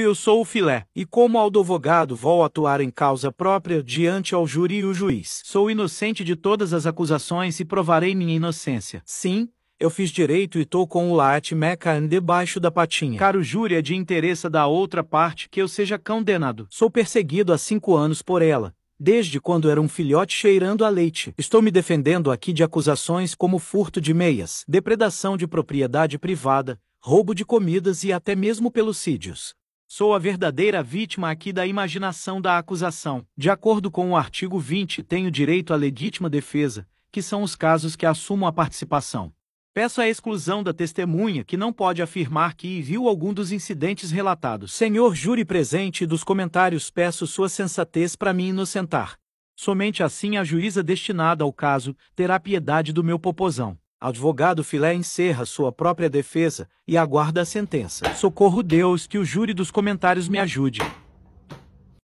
Eu sou o filé, e como advogado vou atuar em causa própria diante ao júri e o juiz. Sou inocente de todas as acusações e provarei minha inocência. Sim, eu fiz direito e tô com o lat mecan debaixo da patinha. Caro júri, é de interesse da outra parte que eu seja condenado. Sou perseguido há cinco anos por ela. Desde quando era um filhote cheirando a leite. Estou me defendendo aqui de acusações como furto de meias, depredação de propriedade privada, roubo de comidas e até mesmo pelucídios. Sou a verdadeira vítima aqui da imaginação da acusação. De acordo com o artigo 20, tenho direito à legítima defesa, que são os casos que assumo a participação. Peço a exclusão da testemunha que não pode afirmar que viu algum dos incidentes relatados. Senhor júri presente dos comentários, peço sua sensatez para me inocentar. Somente assim a juíza destinada ao caso terá piedade do meu popozão advogado Filé encerra sua própria defesa e aguarda a sentença. Socorro Deus que o júri dos comentários me ajude.